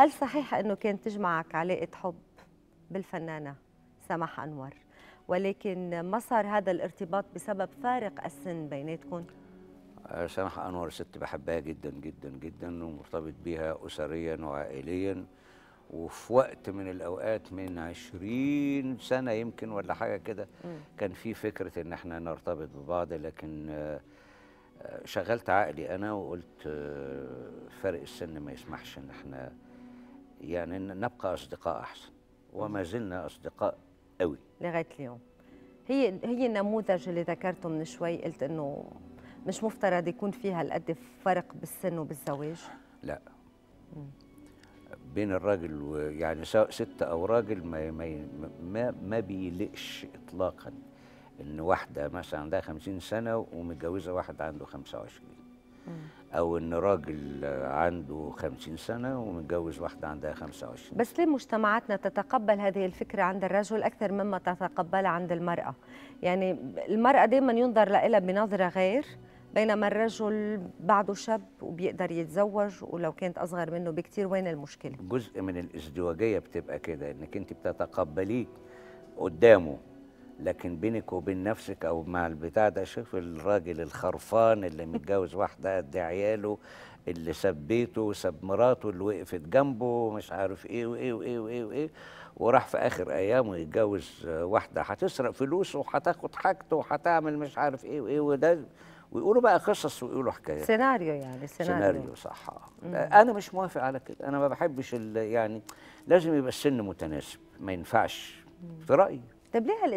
هل صحيح أنه كانت تجمعك علاقة حب بالفنانة سماح أنور ولكن ما صار هذا الارتباط بسبب فارق السن بيناتكم؟ آه، سماح أنور ست بحبها جدا جدا جدا ومرتبط بها أسريا وعائليا وفي وقت من الأوقات من 20 سنة يمكن ولا حاجة كده كان في فكرة إن احنا نرتبط ببعض لكن آه، شغلت عقلي أنا وقلت آه، فرق السن ما يسمحش إن احنا يعني نبقى اصدقاء احسن وما زلنا اصدقاء قوي لغايه اليوم هي هي النموذج اللي ذكرته من شوي قلت انه مش مفترض يكون في هالقد فرق بالسن وبالزواج لا مم. بين الراجل ويعني سواء ست او راجل ما ما ما, ما بيلقش اطلاقا ان واحده مثلا عندها 50 سنه ومتجوزه واحد عنده 25 او ان راجل عنده 50 سنه ومتجوز واحده عندها 25 بس ليه مجتمعاتنا تتقبل هذه الفكره عند الرجل اكثر مما تتقبلها عند المراه يعني المراه دائما ينظر لها بنظره غير بينما الرجل بعده شاب وبيقدر يتزوج ولو كانت اصغر منه بكثير وين المشكله جزء من الازدواجيه بتبقى كده انك انت بتتقبليه قدامه لكن بينك وبين نفسك او مع البتاع ده شوف الراجل الخرفان اللي متجوز واحده قد عياله اللي ساب بيته وساب مراته اللي وقفت جنبه مش عارف ايه وايه وايه وايه وايه وراح في اخر ايامه يتجوز واحده هتسرق فلوسه وهتاخد حاجته وهتعمل مش عارف ايه وايه وده ويقولوا بقى قصص ويقولوا حكايات سيناريو يعني سيناريو سيناريو صح انا مش موافق على كده انا ما بحبش يعني لازم يبقى السن متناسب ما ينفعش في رايي طب ليه